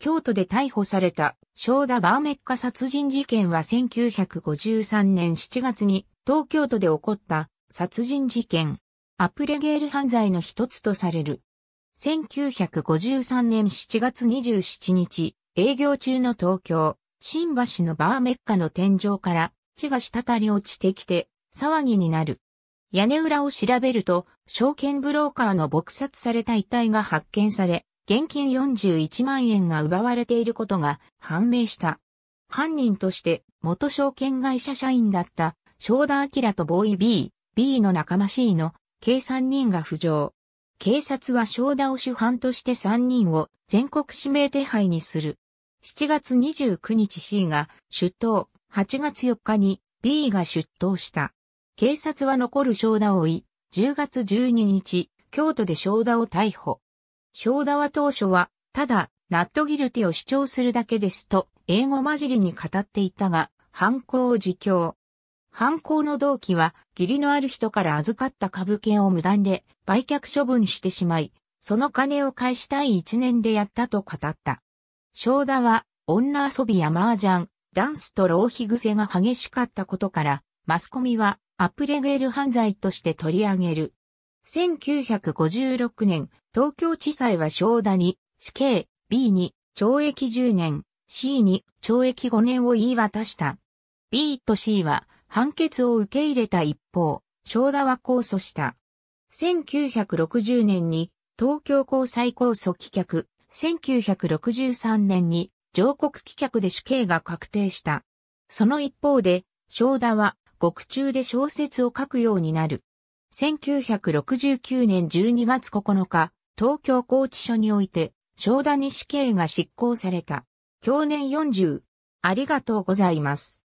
京都で逮捕された、正田バーメッカ殺人事件は1953年7月に東京都で起こった殺人事件。アプレゲール犯罪の一つとされる。1953年7月27日、営業中の東京、新橋のバーメッカの天井から血が滴り落ちてきて騒ぎになる。屋根裏を調べると、証券ブローカーの撲殺された遺体が発見され、現金41万円が奪われていることが判明した。犯人として元証券会社社員だった正田明とボーイ B、B の仲間 C の計3人が浮上。警察は正田を主犯として3人を全国指名手配にする。7月29日 C が出頭、8月4日に B が出頭した。警察は残る正田を追い、10月12日、京都で正田を逮捕。正田は当初は、ただ、ナットギルティを主張するだけですと、英語混じりに語っていたが、犯行を自供。犯行の動機は、義理のある人から預かった株券を無断で売却処分してしまい、その金を返したい一年でやったと語った。正田は、女遊びや麻雀、ダンスと浪費癖が激しかったことから、マスコミはアップレゲール犯罪として取り上げる。1956年、東京地裁は正田に、死刑、B に、懲役10年、C に、懲役5年を言い渡した。B と C は、判決を受け入れた一方、正田は控訴した。1960年に、東京高裁控訴棄却、1963年に、上告棄却で死刑が確定した。その一方で、正田は、獄中で小説を書くようになる。1969年12月9日、東京拘置所において、正田に死刑が執行された。去年40。ありがとうございます。